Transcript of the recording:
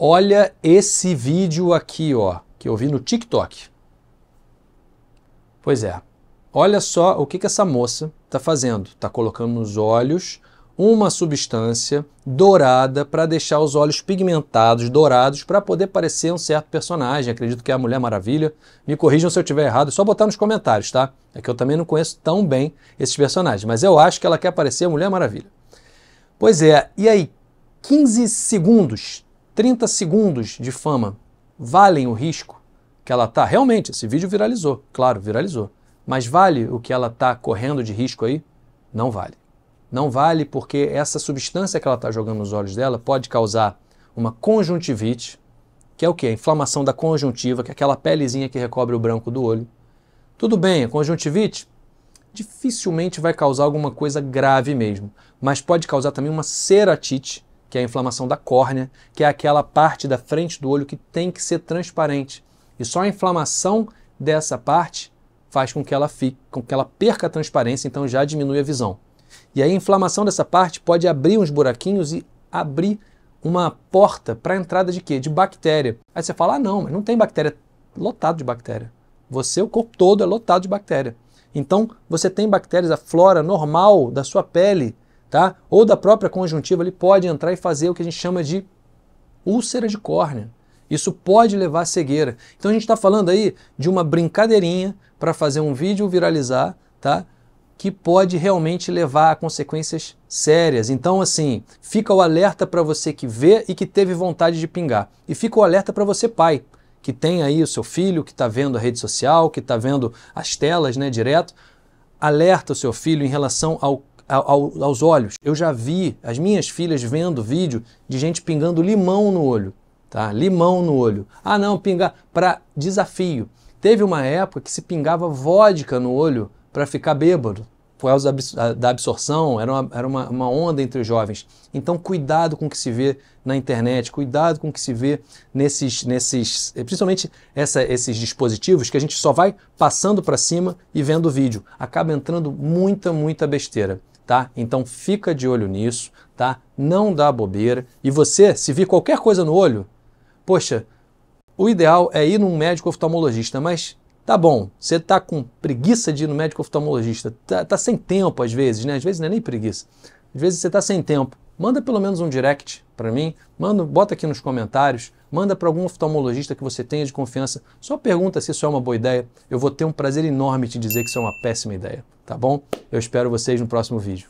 Olha esse vídeo aqui, ó, que eu vi no TikTok. Pois é. Olha só o que, que essa moça está fazendo. Está colocando nos olhos uma substância dourada para deixar os olhos pigmentados, dourados, para poder parecer um certo personagem. Acredito que é a Mulher Maravilha. Me corrijam se eu estiver errado, é só botar nos comentários, tá? É que eu também não conheço tão bem esses personagens, mas eu acho que ela quer parecer a Mulher Maravilha. Pois é, e aí, 15 segundos 30 segundos de fama valem o risco que ela tá realmente, esse vídeo viralizou, claro, viralizou, mas vale o que ela tá correndo de risco aí? Não vale. Não vale porque essa substância que ela está jogando nos olhos dela pode causar uma conjuntivite, que é o que? A inflamação da conjuntiva, que é aquela pelezinha que recobre o branco do olho. Tudo bem, a conjuntivite dificilmente vai causar alguma coisa grave mesmo, mas pode causar também uma ceratite, que é a inflamação da córnea, que é aquela parte da frente do olho que tem que ser transparente. E só a inflamação dessa parte faz com que ela fique, com que ela perca a transparência, então já diminui a visão. E aí a inflamação dessa parte pode abrir uns buraquinhos e abrir uma porta para a entrada de quê? De bactéria. Aí você fala: "Ah, não, mas não tem bactéria, lotado de bactéria. Você, o corpo todo é lotado de bactéria. Então, você tem bactérias, a flora normal da sua pele tá? Ou da própria conjuntiva, ele pode entrar e fazer o que a gente chama de úlcera de córnea. Isso pode levar à cegueira. Então a gente está falando aí de uma brincadeirinha para fazer um vídeo viralizar, tá? Que pode realmente levar a consequências sérias. Então, assim, fica o alerta para você que vê e que teve vontade de pingar. E fica o alerta para você, pai, que tem aí o seu filho, que está vendo a rede social, que está vendo as telas né, direto. Alerta o seu filho em relação ao ao, aos olhos. Eu já vi as minhas filhas vendo vídeo de gente pingando limão no olho, tá? Limão no olho. Ah, não, pingar para desafio. Teve uma época que se pingava vodka no olho para ficar bêbado, por causa da absorção, era, uma, era uma, uma, onda entre os jovens. Então, cuidado com o que se vê na internet, cuidado com o que se vê nesses, nesses principalmente essa, esses dispositivos que a gente só vai passando para cima e vendo o vídeo. Acaba entrando muita, muita besteira tá? Então fica de olho nisso, tá? Não dá bobeira. E você, se vir qualquer coisa no olho, poxa, o ideal é ir num médico oftalmologista, mas tá bom, você tá com preguiça de ir no médico oftalmologista, tá, tá sem tempo às vezes, né? Às vezes não é nem preguiça. Às vezes você tá sem tempo. Manda pelo menos um direct para mim, manda, bota aqui nos comentários, manda para algum oftalmologista que você tenha de confiança. Só pergunta se isso é uma boa ideia. Eu vou ter um prazer enorme te dizer que isso é uma péssima ideia tá bom? Eu espero vocês no próximo vídeo.